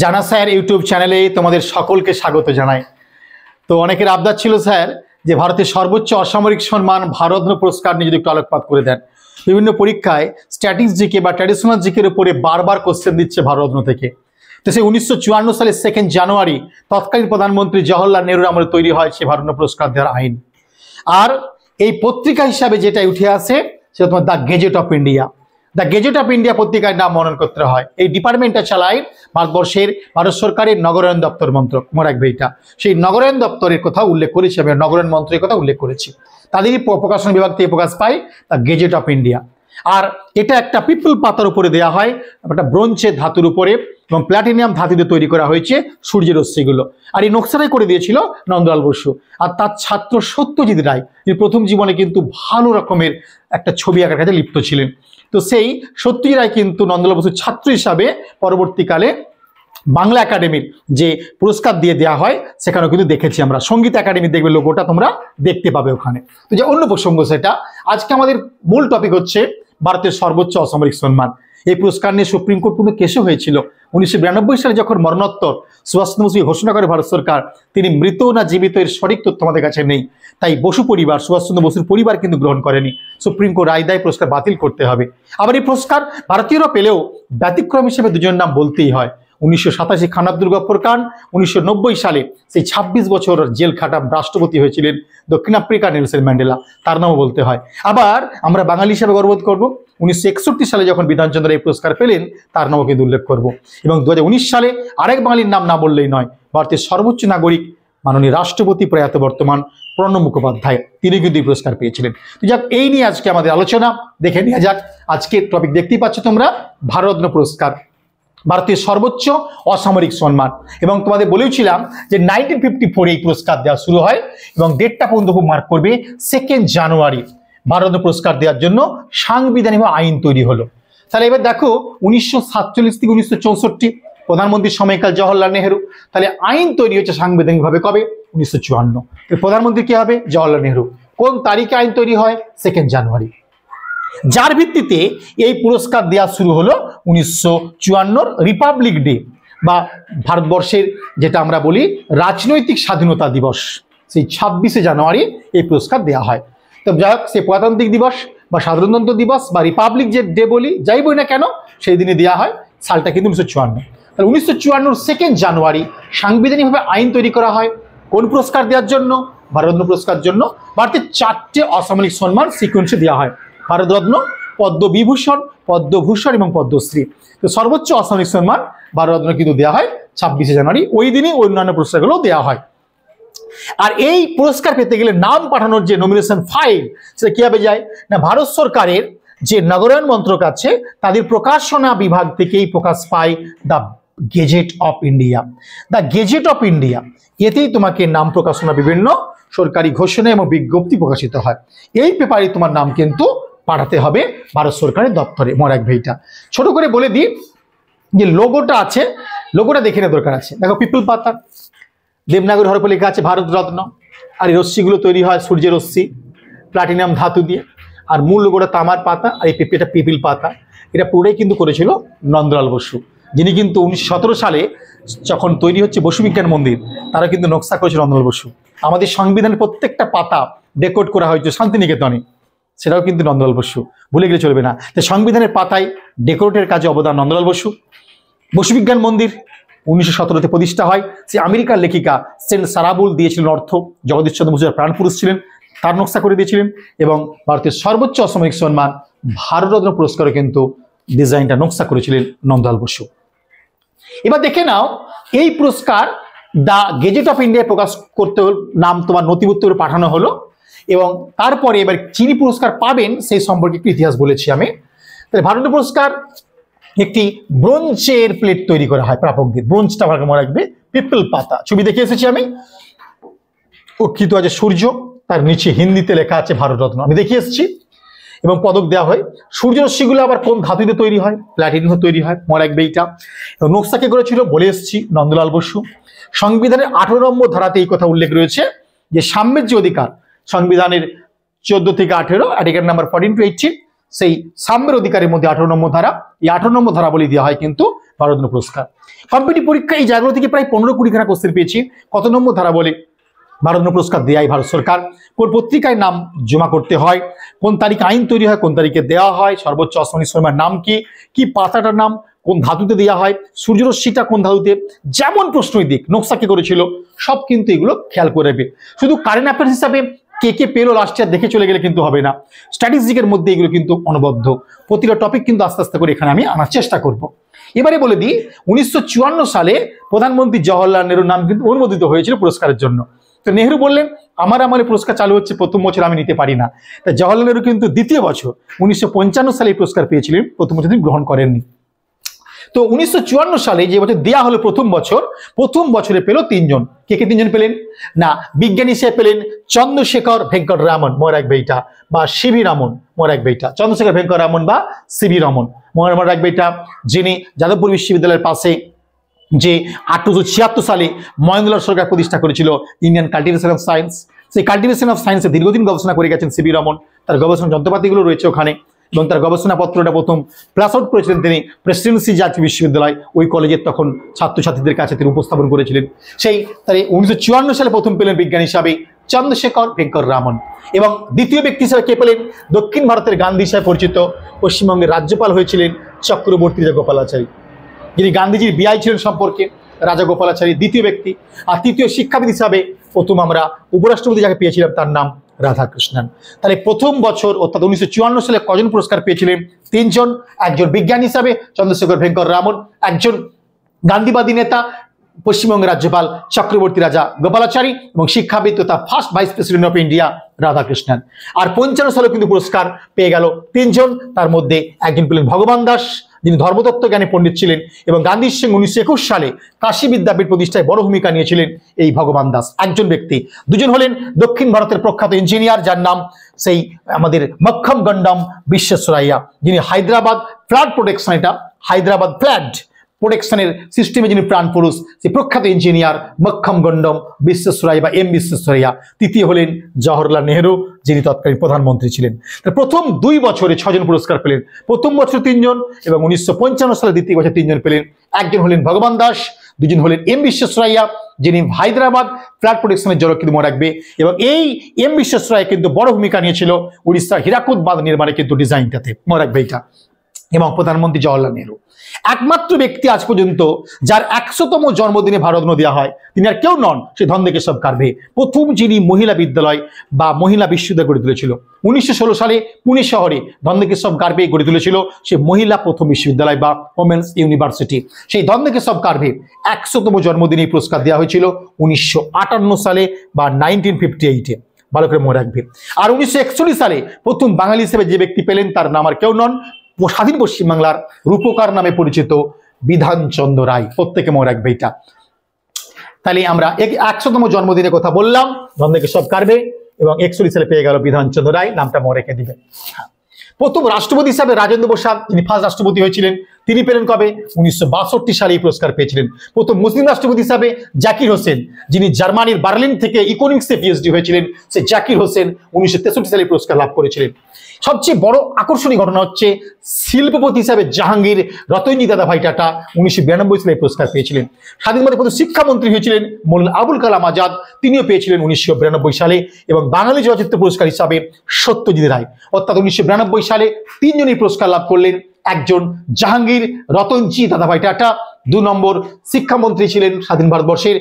জানা sir YouTube চ্যানেলে তোমাদের সকলকে স্বাগত জানাই তো অনেকের আবদার ছিল স্যার যে ভারতের সর্বোচ্চ অসামরিক সম্মান ভারত পুরস্কার নিয়ে যদি একটু আলোকপাত করে দেন বিভিন্ন পরীক্ষায় স্ট্যাটিক্স জিকে বা ট্র্যাডিশনাল জিকের উপরে বারবার কোশ্চেন দিচ্ছে ভারত থেকে তো সেই উনিশশো সালের সেকেন্ড জানুয়ারি তৎকালীন প্রধানমন্ত্রী জওহরলাল নেহরুর আমলে তৈরি হয় সে ভারত পুরস্কার দেওয়ার আইন আর এই পত্রিকা হিসাবে যেটা উঠে আসে সেটা তোমার the gazette of India the gazette of India পত্রিকায় নাম মনন করতে হয় এই ডিপার্টমেন্টটা চালায় ভারতবর্ষের ভারত সরকারের নগরায়ণ দপ্তর মন্ত্রক মনে রাখবে এটা সেই নগরায়ণ দপ্তরের কথা উল্লেখ করেছি আমি নগরায়ণ মন্ত্রের কথা উল্লেখ করেছি তাদেরই প্রকাশন বিভাগ থেকে প্রকাশ পায় দ্য গেজেট অফ ইন্ডিয়া আর এটা একটা পিপল পাতার উপরে দেওয়া হয় একটা ব্রঞ্চের ধাতুর উপরে এবং প্ল্যাটিনিয়াম ধাতু তৈরি করা হয়েছে সূর্যের রশ্মিগুলো আর এই নকশাটাই করে দিয়েছিল নন্দলাল বসু আর তার ছাত্র সত্যজিৎ রায় তিনি প্রথম জীবনে কিন্তু ভালো রকমের একটা ছবি আঁকার কাছে লিপ্ত ছিলেন তো সেই সত্যি রায় কিন্তু নন্দলাল বসুর ছাত্র হিসাবে পরবর্তীকালে বাংলা একাডেমির যে পুরস্কার দিয়ে দেওয়া হয় সেখানেও কিন্তু দেখেছি আমরা সঙ্গীত একাডেমি দেখবে লোকটা তোমরা দেখতে পাবে ওখানে তো যে অন্য প্রসঙ্গ সেটা আজকে আমাদের মূল টপিক হচ্ছে ভারতের সর্বোচ্চ অসামরিক সম্মান এই পুরস্কার নিয়ে সুপ্রিম কোর্ট কোনো কেসও হয়েছিল উনিশশো সালে যখন মরণোত্তর সুভাষচন্দ্র ঘোষণা করে ভারত সরকার তিনি মৃত না জীবিত এর সঠিক তথ্য আমাদের কাছে নেই তাই বসু পরিবার সুভাষচন্দ্র বসুর পরিবার কিন্তু গ্রহণ করেনি সুপ্রিম কোর্ট রায় দেয় পুরস্কার বাতিল করতে হবে আবার এই পুরস্কার ভারতীয়রা পেলেও ব্যতিক্রম হিসেবে দুজনের নাম বলতেই হয় উনিশশো সাতাশি খান আব্দুল গফর খান উনিশশো সালে সেই ২৬ বছর জেল খাটা রাষ্ট্রপতি হয়েছিলেন দক্ষিণ আফ্রিকা নেলসেন ম্যান্ডেলা তার নামও বলতে হয় আবার আমরা বাঙালি হিসেবে গর্বোধ করব উনিশশো সালে যখন বিধানচন্দ্র এই পুরস্কার পেলেন তার নামও কিন্তু উল্লেখ করব এবং দু সালে আরেক বাঙালির নাম না বললেই নয় ভারতের সর্বোচ্চ নাগরিক মাননীয় রাষ্ট্রপতি প্রয়াত বর্তমান প্রণব মুখোপাধ্যায় তিনি কিন্তু পুরস্কার পেয়েছিলেন তো যাক এই নিয়ে আজকে আমাদের আলোচনা দেখে নেওয়া যাক আজকের টপিক দেখতেই পাচ্ছ তোমরা ভারতরত্ন পুরস্কার ভারতের সর্বোচ্চ অসামরিক সম্মান এবং তোমাদের বলেওছিলাম যে নাইনটিন ফিফটি ফোরে এই পুরস্কার দেওয়া শুরু হয় এবং ডেটটা পর্যন্ত মার্ক করবে সেকেন্ড জানুয়ারি ভারত পুরস্কার দেওয়ার জন্য সাংবিধানিক আইন তৈরি হলো তাহলে এবার দেখো উনিশশো সাতচল্লিশ থেকে উনিশশো চৌষট্টি প্রধানমন্ত্রীর সময়কাল জওহরলাল নেহরু তাহলে আইন তৈরি হচ্ছে সাংবিধানিকভাবে কবে উনিশশো চুয়ান্ন প্রধানমন্ত্রী কী হবে জওয়াহরলাল নেহরু কোন তারিখে আইন তৈরি হয় সেকেন্ড জানুয়ারি যার ভিত্তিতে এই পুরস্কার দেওয়া শুরু হলো উনিশশো চুয়ান্নর রিপাবলিক ডে বা ভারতবর্ষের যেটা আমরা বলি রাজনৈতিক স্বাধীনতা দিবস সেই ছাব্বিশে জানুয়ারি এই পুরস্কার দেওয়া হয় তো যাই হোক সে প্রজাতান্ত্রিক দিবস বা সাধারণতন্ত্র দিবস বা রিপাবলিক যে ডে বলি যাই বলি না কেন সেই দিনে দেওয়া হয় সালটা কিন্তু উনিশশো চুয়ান্ন তাহলে উনিশশো চুয়ান্নর সেকেন্ড জানুয়ারি সাংবিধানিকভাবে আইন তৈরি করা হয় কোন পুরস্কার দেওয়ার জন্য ভারতরত্ন পুরস্কার জন্য ভারতের চারটে অসামরিক সম্মান সিকুয়েন্সে দেওয়া হয় ভারতরত্ন পদ্মবিভূষণ পদ্মভূষণ এবং পদ্মশ্রী তো সর্বোচ্চ অসামরিক সম্মান ভারতরত্ন কিন্তু দেওয়া হয় ছাব্বিশে জানুয়ারি ওই দিনই অন্যান্য পুরস্কারগুলো দেওয়া হয় আর এই পুরস্কার পেতে গেলে নাম পাঠানোর যে নমিনেশন ফাইল সেটা কীভাবে যায় না ভারত সরকারের যে নগরায়ণ মন্ত্রক আছে তাদের প্রকাশনা বিভাগ থেকেই প্রকাশ পায় the gazette of India the gazette of India এতেই তোমাকে নাম প্রকাশনা বিভিন্ন সরকারি ঘোষণা এবং বিজ্ঞপ্তি প্রকাশিত হয় এই পেপারে তোমার নাম কিন্তু পাঠাতে হবে ভারত সরকারের দপ্তরে মরাক ভেইটা ছোট করে বলে দিই যে লোগোটা আছে লোগোটা দেখে নেওয়া দরকার আছে দেখো পিপুল পাতা দেবনাগর হরপে লেখা আছে ভারতরত্ন আর এই রশ্মিগুলো তৈরি হয় সূর্যের রশ্মি প্লাটিনাম ধাতু দিয়ে আর মূল লোগোটা তামার পাতা আর এই এটা পিপিল পাতা এটা পুরোটাই কিন্তু করেছিল নন্দলাল বসু যিনি কিন্তু উনিশশো সালে যখন তৈরি হচ্ছে বসু বিজ্ঞান মন্দির তারা কিন্তু নকশা করেছে নন্দলাল বসু আমাদের সংবিধানের প্রত্যেকটা পাতা ডেকোড করা হয়েছে শান্তিনিকেতনে সেটাও কিন্তু নন্দলাল বসু ভুলে গেলে চলবে না তাই সংবিধানের পাতায় ডেকোরেটের কাজে অবদান নন্দলাল বসু বসুবিজ্ঞান মন্দির উনিশশো সতেরোতে প্রতিষ্ঠা হয় সে আমেরিকার লেখিকা সেন্ট সারাবুল দিয়েছিলেন অর্থ জগদীশচন্দ্র বসুর পুরুষ ছিলেন তার নকশা করে দিয়েছিলেন এবং ভারতের সর্বোচ্চ অসামরিক সম্মান ভারতরত্ন পুরস্কারে কিন্তু ডিজাইনটা নকশা করেছিলেন নন্দলাল বসু এবার দেখে নাও এই পুরস্কার দ্য গেজেট অফ ইন্ডিয়ায় প্রকাশ করতে নাম তোমার নথিভুক্ত করে পাঠানো হলো এবং তারপরে এবার চিনি পুরস্কার পাবেন সেই সম্পর্কে একটু ইতিহাস বলেছি আমি তাহলে ভারত পুরস্কার একটি ব্রোঞ্চের প্লেট তৈরি করা হয় প্রাপকদের ব্রোঞ্জটা ভাগে মনে রাখবে পিপল পাতা ছবি দেখে এসেছি আমি অক্ষিত আছে সূর্য তার নিচে হিন্দিতে লেখা আছে ভারতরত্ন আমি দেখিয়ে এসেছি এবং পদক দেওয়া হয় সূর্যরশ্মিগুলো আবার কোন ধাতুতে তৈরি হয় প্ল্যাটিনিয়াম তৈরি হয় মনে রাখবে এইটা এবং নকশাকে করেছিল বলে এসেছি নন্দলাল বসু সংবিধানের আঠারো নম্বর ধারাতে এই কথা উল্লেখ রয়েছে যে সাম্যের যে অধিকার সংবিধানের চোদ্দ থেকে আঠেরো অ্যাডিকেট নাম্বার ফর্টিন টু এইটিন সেই সাম্যের অধিকারের মধ্যে আঠারো নম্বর ধারা এই আঠারো নম্বর ধারা বলে দেওয়া হয় কিন্তু ভারতীয় পুরস্কার কম্পিটি পরীক্ষা এই জায়গাগুলো থেকে প্রায় পনেরো কুড়ি খানা কোশ্চেন পেয়েছি কত নম্বর ধারা বলে ভারতীয় পুরস্কার দেয় ভারত সরকার কোন পত্রিকায় নাম জমা করতে হয় কোন তারিখ আইন তৈরি হয় কোন তারিখে দেওয়া হয় সর্বোচ্চ অশ্বনী শর্মার নাম কি কি পাতাটার নাম কোন ধাতুতে দেওয়া হয় সূর্যরশ্মিটা কোন ধাতুতে যেমন প্রশ্নই দিক নকশা কি করেছিল সব কিন্তু এগুলো খেয়াল করবে শুধু কারেন্ট অ্যাফেয়ার্স হিসাবে কে কে পেলো লাস্ট ইয়ার দেখে চলে গেলে কিন্তু হবে না স্ট্র্যাটেজিকের মধ্যে এগুলো কিন্তু অনবদ্ধ প্রতিটা টপিক কিন্তু আস্তে আস্তে করে এখানে আমি আনার চেষ্টা করব। এবারে বলে দিই উনিশশো সালে প্রধানমন্ত্রী জওয়াহরলাল নেহরুর নাম কিন্তু অনুমোদিত হয়েছিল পুরস্কারের জন্য তো নেহরু বললেন আমার আমার পুরস্কার চালু হচ্ছে প্রথম বছর আমি নিতে পারি না তা জওয়াহরলাল নেহরু কিন্তু দ্বিতীয় বছর উনিশশো সালে এই পুরস্কার পেয়েছিলেন প্রথম বছর তিনি গ্রহণ করেননি তো উনিশশো সালে যে বছর দেয়া হলো প্রথম বছর প্রথম বছরে পেল তিনজন কে কে তিনজন পেলেন না বিজ্ঞানী সে পেলেন চন্দ্রশেখর ভেঙ্কট রামন মনে রাখবে এটা বা সিভি রামন মনে এক এটা চন্দ্রশেখর ভেঙ্কট রামন বা সিভি রমন মনে রাখবে যিনি যাদবপুর বিশ্ববিদ্যালয়ের পাশে যে আঠারোশো ছিয়াত্তর সালে মহেন্দ্রলাল সরকার প্রতিষ্ঠা করেছিল ইন্ডিয়ান কাল্টিভেশন অফ সায়েন্স সেই কাল্টিভেশন অফ সায়েন্সে দীর্ঘদিন গবেষণা করে গেছেন সিবি রমন তার গবেষণা যন্ত্রপাতিগুলো রয়েছে ওখানে এবং তার গবেষণাপত্রটা প্রথম প্লাস আউট করেছিলেন তিনি প্রেসিডেন্সি জাতীয় বিশ্ববিদ্যালয় ওই কলেজের তখন ছাত্রছাত্রীদের কাছে তিনি উপস্থাপন করেছিলেন সেই তার উনিশশো সালে প্রথম পেলেন বিজ্ঞান হিসাবে চন্দ্রশেখর ভেঙ্কর রামন এবং দ্বিতীয় ব্যক্তি হিসাবে কে পেলেন দক্ষিণ ভারতের গান্ধী হিসাবে পরিচিত পশ্চিমবঙ্গের রাজ্যপাল হয়েছিলেন চক্রবর্তী রাজাগোপালাচারী যিনি গান্ধীজির বিআই ছিলেন সম্পর্কে রাজাগোপালাচারী দ্বিতীয় ব্যক্তি আর তৃতীয় শিক্ষাবিদ হিসাবে প্রথম আমরা উপরাষ্ট্রপতি যাকে পেয়েছিলাম তার নাম রাধাকৃষ্ণন তাহলে প্রথম বছর অর্থাৎ উনিশশো সালে কজন পুরস্কার পেয়েছিলেন তিনজন একজন বিজ্ঞান হিসাবে চন্দ্রশেখর ভেঙ্কর রামন একজন গান্ধীবাদী নেতা পশ্চিমবঙ্গের রাজ্যপাল চক্রবর্তী রাজা গোপালাচারী এবং শিক্ষাবিদ তথা first vice president of India Radhakrishnan আর পঞ্চান্ন সালে কিন্তু পুরস্কার পেয়ে গেল তিনজন তার মধ্যে একজন পেলেন ভগবান দাস যিনি ধর্মতত্ত্ব জ্ঞানী পণ্ডিত ছিলেন এবং গান্ধী সিং উনিশশো সালে কাশী বিদ্যাপীঠ প্রতিষ্ঠায় বড় ভূমিকা নিয়েছিলেন এই ভগবান দাস একজন ব্যক্তি দুজন হলেন দক্ষিণ ভারতের প্রখ্যাত ইঞ্জিনিয়ার যার নাম সেই আমাদের মক্ষম গন্ডাম বিশ্বেশ্বরাইয়া যিনি হায়দ্রাবাদ ফ্ল্যাট প্রোটেকশন এটা হায়দ্রাবাদ ফ্ল্যাট প্রোটেকশনের সিস্টেমে যিনি প্রাণ পুরুষ সে প্রখ্যাত ইঞ্জিনিয়ার মক্ষম গণ্ডম বিশ্বেশ্বরাই বা এম বিশ্বেশ্বরাইয়া তৃতীয় হলেন জওহরলাল নেহরু যিনি তৎকালীন প্রধানমন্ত্রী ছিলেন প্রথম দুই বছরে ছজন পুরস্কার পেলেন প্রথম বছর তিনজন এবং উনিশশো সালে দ্বিতীয় বছর তিনজন পেলেন একজন হলেন ভগবান দাস দুজন হলেন এম বিশ্বেশ্বরাইয়া যিনি হায়দ্রাবাদ ফ্ল্যাট প্রোটেকশনের জন্য কিন্তু মনে রাখবে এবং এই এম বিশ্বেশ্বরায় কিন্তু বড় ভূমিকা নিয়েছিল উড়িষ্যার হীরাকুদ বাঁধ নির্মাণে কিন্তু ডিজাইনটাতে মনে রাখবে এইটা এবং প্রধানমন্ত্রী জওয়াহরলাল নেহরু একমাত্র ব্যক্তি আজ পর্যন্ত যার একশোতম জন্মদিনে ভারতরত্ন দেওয়া হয় তিনি আর কেউ নন সে ধনদেকেশব কার্ভে প্রথম যিনি মহিলা বিদ্যালয় বা মহিলা বিশ্ববিদ্যালয় গড়ে তুলেছিল উনিশশো সালে পুনে শহরে ধনদেকেশব কার্ভে গড়ে তুলেছিল সে মহিলা প্রথম বিশ্ববিদ্যালয় বা ওমেন্স ইউনিভার্সিটি সেই ধনদেকেশব কার্ভে একশোতম জন্মদিনে পুরস্কার দেওয়া হয়েছিল উনিশশো সালে বা নাইনটিন ফিফটি এইটে ভালো করে মনে রাখবে আর উনিশশো সালে প্রথম বাঙালি হিসেবে যে ব্যক্তি পেলেন তার নাম আর কেউ নন স্বাধীন পশ্চিমবাংলার রূপকার নামে পরিচিত বিধানচন্দ্র রায় প্রত্যেকে মনে রাখবে এটা তাহলে আমরা একশোতম জন্মদিনের কথা বললাম ধন্দেকে সব কারবে এবং একচল্লিশ সালে পেয়ে গেল বিধানচন্দ্র রায় নামটা মনে রেখে দিবে প্রথম রাষ্ট্রপতি হিসাবে রাজেন্দ্র প্রসাদ তিনি ফার্স্ট রাষ্ট্রপতি হয়েছিলেন তিনি পেলেন কবে উনিশশো সালে এই পুরস্কার পেয়েছিলেন প্রথম মুসলিম রাষ্ট্রপতি হিসাবে জাকির হোসেন যিনি জার্মানির বার্লিন থেকে ইকোনমিক্সে পিএইচডি হয়েছিলেন সে জাকির হোসেন উনিশশো সালে পুরস্কার লাভ করেছিলেন সবচেয়ে বড় আকর্ষণীয় ঘটনা হচ্ছে শিল্পপতি হিসাবে জাহাঙ্গীর রতনী দাদাভাই টাটা উনিশশো বিরানব্বই সালে পুরস্কার পেয়েছিলেন স্বাধীনভাবে প্রথম শিক্ষামন্ত্রী হয়েছিলেন মৌলানা আবুল কালাম আজাদ তিনিও পেয়েছিলেন উনিশশো সালে এবং বাঙালি চলচ্চিত্র পুরস্কার হিসাবে সত্যজিৎ রায় অর্থাৎ উনিশশো সালে তিনজনই পুরস্কার লাভ করলেন একজন জাহাঙ্গীর রতনজি দাদাভাই টাটা দু নম্বর শিক্ষামন্ত্রী ছিলেন স্বাধীন ভারতবর্ষের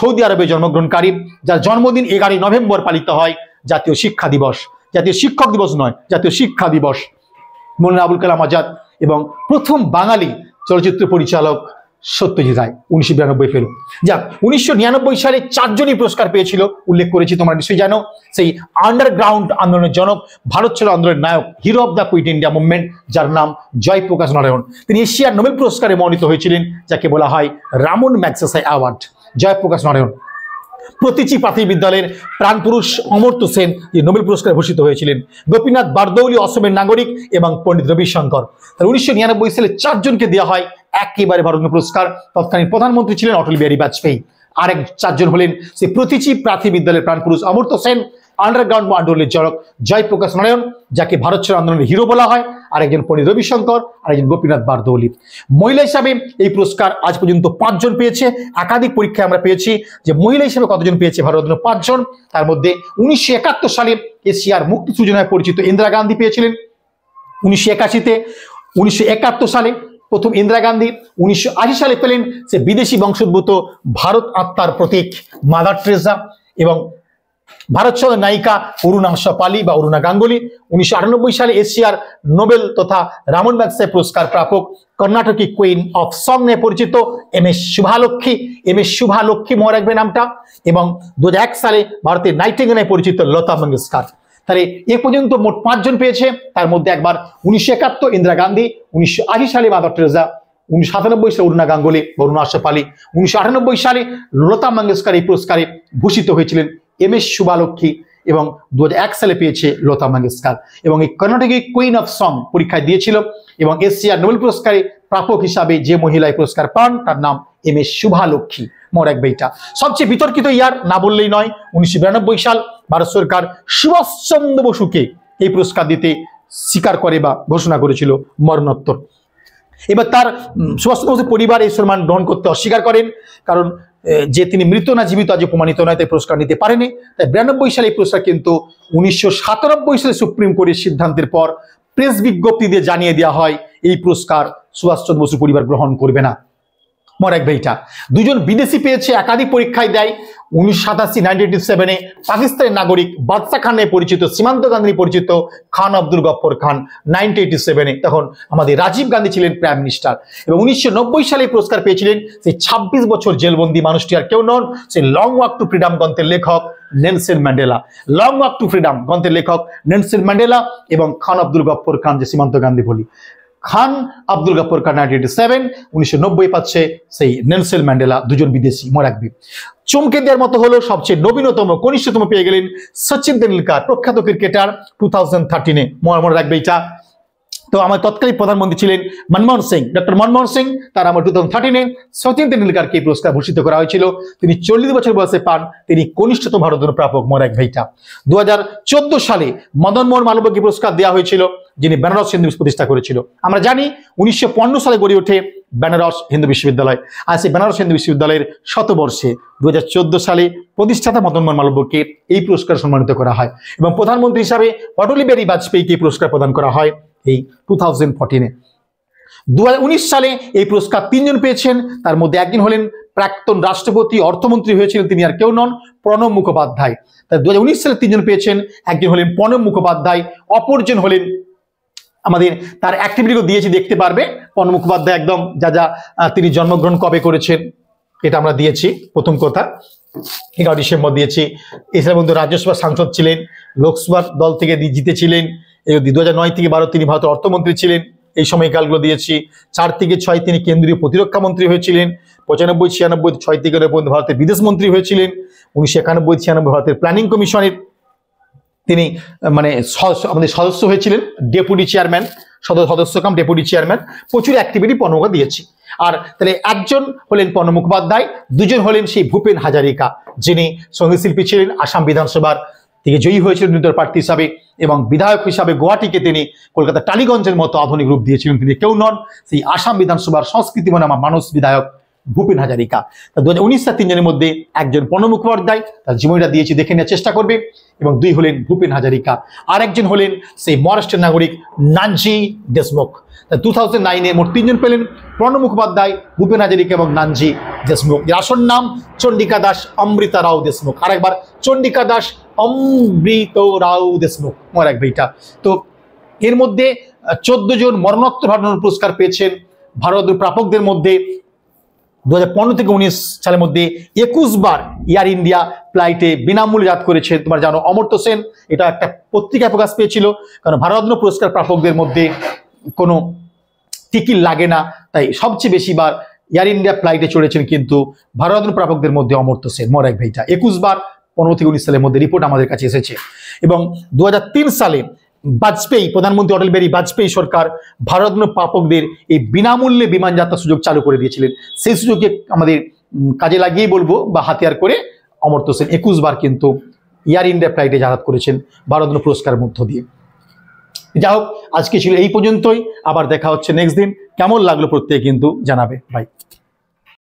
সৌদি আরবে জন্মগ্রহণকারী যার জন্মদিন এগারোই নভেম্বর পালিত হয় জাতীয় শিক্ষা দিবস জাতীয় শিক্ষক দিবস নয় জাতীয় শিক্ষা দিবস মোল্লা আবুল কালাম আজাদ এবং প্রথম বাঙালি চলচ্চিত্র পরিচালক সত্যজিৎ রায় উনিশশো বিরানব্বই ফেল যাক উনিশশো নিরানব্বই সালে চারজনই পুরস্কার পেয়েছিল উল্লেখ করেছি তোমরা নিশ্চয়ই জানো সেই আন্ডারগ্রাউন্ড আন্দোলনের জনক ভারত ছিল আন্দোলনের নায়ক hero of the quit India movement যার নাম জয়প্রকাশ নারায়ণ তিনি এশিয়ার নোবেল পুরস্কারে মনোনীত হয়েছিলেন যাকে বলা হয় Ramon Magsaysay award Jayaprakash Narayan প্রতিচি পাথি বিদ্যালয়ের প্রাণপুরুষ অমর্ত্য সেন যে নোবেল পুরস্কার ভূষিত হয়েছিলেন গোপীনাথ বারদৌলি অসমের নাগরিক এবং পণ্ডিত রবিশঙ্কর তাহলে উনিশশো নিরানব্বই সালে চারজনকে দেওয়া হয় একেবারে ভারতীয় পুরস্কার তৎকালীন প্রধানমন্ত্রী ছিলেন অটল বিহারী বাজপেয়ী আরেক চারজন হলেন সে প্রতিচি প্রার্থী বিদ্যালয়ের প্রাণপুরুষ অমর্ত সেন আন্ডারগ্রাউন্ড আন্দোলনের জড়ক জয়প্রকাশ নারায়ণ যাকে ভারত ছাড়া আন্দোলনের হিরো বলা হয় আরেকজন পণ্ডিত রবিশঙ্কর আরেকজন গোপীনাথ বারদৌলি মহিলা হিসাবে এই পুরস্কার আজ পর্যন্ত পাঁচজন পেয়েছে একাধিক পরীক্ষায় আমরা পেয়েছি যে মহিলা হিসাবে কতজন পেয়েছে ভারতরত্ন পাঁচজন তার মধ্যে উনিশশো সালে এশিয়ার মুক্তি সূচনায় পরিচিত ইন্দিরা গান্ধী পেয়েছিলেন উনিশশো একাশিতে উনিশশো সালে প্রথম ইন্দিরা গান্ধী উনিশশো সালে পেলেন সে বিদেশি বংশোদ্ভূত ভারত আত্মার প্রতীক মাদার ট্রেজা এবং ভারত সহ নায়িকা অরুণা সপালি বা অরুণা গাঙ্গুলি উনিশশো সালে এশিয়ার নোবেল তথা রামন ম্যাক্সে পুরস্কার প্রাপক কর্ণাটকি কুইন অফ সং নিয়ে পরিচিত M S Subbulakshmi M S Subbulakshmi মনে রাখবে নামটা এবং দু সালে ভারতের নাইটিঙ্গনে পরিচিত লতা মঙ্গেশকার তাহলে এ পর্যন্ত মোট পাঁচজন পেয়েছে তার মধ্যে একবার উনিশশো একাত্তর ইন্দিরা গান্ধী উনিশশো আশি সালে মাদার টেরেজা উনিশশো সাতানব্বই সালে অরুণা গাঙ্গুলি বরুণ আশা আলী উনিশশো আটানব্বই সালে লতা মঙ্গেশকর এই পুরস্কারে ভূষিত হয়েছিলেন এম এস সুবালক্ষী এবং দু এক সালে পেয়েছে লতা মঙ্গেশকর এবং এই কর্ণাটকে কুইন অফ সং পরীক্ষায় দিয়েছিল এবং এশিয়া নোবেল পুরস্কারে প্রাপক হিসাবে যে মহিলায় পুরস্কার পান তার নাম এম এস শুভালক্ষী মোর এক বেইটা সবচেয়ে বিতর্কিত ইয়ার না বললেই নয় উনিশশো সাল ভারত সরকার সুভাষচন্দ্র বসুকে এই পুরস্কার দিতে স্বীকার করে বা ঘোষণা করেছিল মরণোত্তর এবার তার সুভাষচন্দ্র বসু পরিবার এই সম্মান গ্রহণ করতে অস্বীকার করেন কারণ যে তিনি মৃত না জীবিত আজ প্রমাণিত নয় তাই পুরস্কার নিতে পারেনি তাই বিরানব্বই সালে এই পুরস্কার কিন্তু উনিশশো সালে সুপ্রিম কোর্টের সিদ্ধান্তের পর প্রেস বিজ্ঞপ্তি দিয়ে জানিয়ে দেওয়া হয় এই পুরস্কার সুভাষচন্দ্র বসু পরিবার গ্রহণ করবে না মরাক ভাইটা দুজন বিদেশি পেয়েছে একাধিক পরীক্ষায় দেয় উনিশশো সাতাশি নাইনটিন এইটি সেভেনে পাকিস্তানের নাগরিক বাদশা খান পরিচিত সীমান্ত গান্ধী পরিচিত খান আব্দুল গফর খান নাইনটিন এইটি সেভেনে তখন আমাদের রাজীব গান্ধী ছিলেন প্রাইম মিনিস্টার এবং উনিশশো সালে পুরস্কার পেয়েছিলেন সেই ২৬ বছর জেলবন্দি মানুষটি আর কেউ নন সেই লং ওয়াক টু ফ্রিডম গ্রন্থের লেখক Nelson Mandela long walk to freedom গ্রন্থের লেখক নেনসেন ম্যান্ডেলা এবং খান আব্দুল গফর খান যে সীমান্ত গান্ধী বলি Khan Abdul Gaffar Khan nineteen eighty seven উনিশশো পাচ্ছে সেই নেনসেন ম্যান্ডেলা দুজন বিদেশি মনে রাখবি চমকে দেওয়ার মতো হলো সবচেয়ে নবীনতম কনিষ্ঠতম পেয়ে গেলেন সচিন তেন্ডুলকার প্রখ্যাত ক্রিকেটার টু থাউজেন্ড থার্টিনে মনে মনে রাখবে এটা তো আমার তৎকালীন প্রধানমন্ত্রী ছিলেন মনমোহন সিং ডক্টর মনমোহন সিং তার আমার টু থাউজেন্ড থার্টিনে সচিন তেন্ডুলকারকে এই পুরস্কার ভূষিত করা হয়েছিল তিনি চল্লিশ বছর বয়সে পান তিনি কনিষ্ঠতম ভারতীয় প্রাপক মনে রাখবে এটা দু সালে মদন মোহন মালব্যকে পুরস্কার দেওয়া হয়েছিল যিনি বেনারস হিন্দু প্রতিষ্ঠা করেছিল আমরা জানি উনিশশো সালে গড়ে ওঠে বেনারস হিন্দু বিশ্ববিদ্যালয় আর সেই বেনারস হিন্দু বিশ্ববিদ্যালয়ের শতবর্ষে দু সালে প্রতিষ্ঠাতা মদন মোহন মালব্যকে এই পুরস্কার সম্মানিত করা হয় এবং প্রধানমন্ত্রী হিসাবে অটল বিহারী বাজপেয়ীকে এই পুরস্কার প্রদান করা হয় এই টু থাউজেন্ড ফোরটিনে দু সালে এই পুরস্কার তিনজন পেয়েছেন তার মধ্যে একজন হলেন প্রাক্তন রাষ্ট্রপতি অর্থমন্ত্রী হয়েছিলেন তিনি আর কেউ নন প্রণব মুখোপাধ্যায় তাই দু সালে তিনজন পেয়েছেন একজন হলেন প্রণব মুখোপাধ্যায় অপরজন হলেন আমাদের তার অ্যাক্টিভিটিগুলো দিয়েছি দেখতে পারবে পণ্য মুখোপাধ্যায় একদম যা যা তিনি জন্মগ্রহণ কবে করেছেন এটা আমরা দিয়েছি প্রথম কথা এগারো ডিসেম্বর দিয়েছি এছাড়া বন্ধু রাজ্যসভার সাংসদ ছিলেন লোকসভার দল থেকে জিতেছিলেন দু হাজার নয় থেকে বারো তিনি ভারতের অর্থমন্ত্রী ছিলেন এই সময়কালগুলো দিয়েছি চার থেকে ছয় তিনি কেন্দ্রীয় প্রতিরক্ষা মন্ত্রী হয়েছিলেন পঁচানব্বই ছিয়ানব্বই ছয় থেকে পর্যন্ত ভারতের বিদেশ মন্ত্রী হয়েছিলেন উনিশশো একানব্বই ছিয়ানব্বই ভারতের প্ল্যানিং কমিশনের তিনি মানে আমাদের সদস্য হয়েছিলেন ডেপুটি চেয়ারম্যান সদস্য কাম ডেপুটি চেয়ারম্যান প্রচুর অ্যাক্টিভিটি পণ্যকা দিয়েছি আর তাহলে একজন হলেন পণ্য মুখোপাধ্যায় দুজন হলেন সেই ভূপেন হাজারিকা যিনি সঙ্গীতশিল্পী ছিলেন আসাম বিধানসভার থেকে জয়ী হয়েছিলেন নির্দল প্রার্থী হিসাবে এবং বিধায়ক হিসাবে গোয়াটিকে তিনি কলকাতা টালিগঞ্জের মতো আধুনিক রূপ দিয়েছিলেন তিনি কেউ নন সেই আসাম বিধানসভার সংস্কৃতি মনে আমার মানুষ বিধায়ক ভূপেন হাজারিকা তা দু হাজার উনিশ তিনজনের মধ্যে একজন প্রণব মুখোপাধ্যায় তার জীবনীটা দিয়েছি দেখে নেওয়ার চেষ্টা করবে এবং দুই হলেন ভূপেন হাজারিকা আর একজন হলেন সেই মহারাষ্ট্রের নাগরিক নানজি দেশমুখ তা টু থাউজেন্ড নাইনে মোট তিনজন পেলেন প্রণব মুখোপাধ্যায় ভূপেন হাজারিকা এবং নানজি দেশমুখ এর আসল নাম চন্ডিকা দাস অমৃতা রাও দেশমুখ আর একবার চন্ডিকা দাস অমৃত রাও দেশমুখ মনে রাখবে এটা তো এর মধ্যে চোদ্দ জন মরণোত্তর ভারণ পুরস্কার পেয়েছেন ভারত প্রাপকদের মধ্যে দু থেকে উনিশ সালের মধ্যে একুশ বার এয়ার ইন্ডিয়া ফ্লাইটে বিনামূল্যে যাত করেছে তোমার জানো অমর্ত্য সেন এটা একটা পত্রিকায় প্রকাশ পেয়েছিল কারণ ভারতরত্ন পুরস্কার প্রাপকদের মধ্যে কোনো টিকিট লাগে না তাই সবচেয়ে বেশিবার এয়ার ইন্ডিয়া ফ্লাইটে চড়েছেন কিন্তু ভারতরত্ন প্রাপকদের মধ্যে অমর্ত সেন এক ভাইটা একুশ বার পনেরো থেকে উনিশ সালের মধ্যে রিপোর্ট আমাদের কাছে এসেছে এবং দু সালে বাজপেয়ী প্রধানমন্ত্রী অটল বিহারী বাজপেয়ী সরকার ভারতরত্ন পাপকদের এই বিনামূল্যে বিমান যাত্রা সুযোগ চালু করে দিয়েছিলেন সেই সুযোগকে আমাদের কাজে লাগিয়ে বলবো বা হাতিয়ার করে অমর্ত্য সেন একুশ বার কিন্তু এয়ার ইন্ডিয়া ফ্লাইটে জাহাত করেছেন ভারতরত্ন পুরস্কারের মধ্য দিয়ে যাই হোক আজকে ছিল এই পর্যন্তই আবার দেখা হচ্ছে নেক্সট দিন কেমন লাগলো প্রত্যেকে কিন্তু জানাবে বাই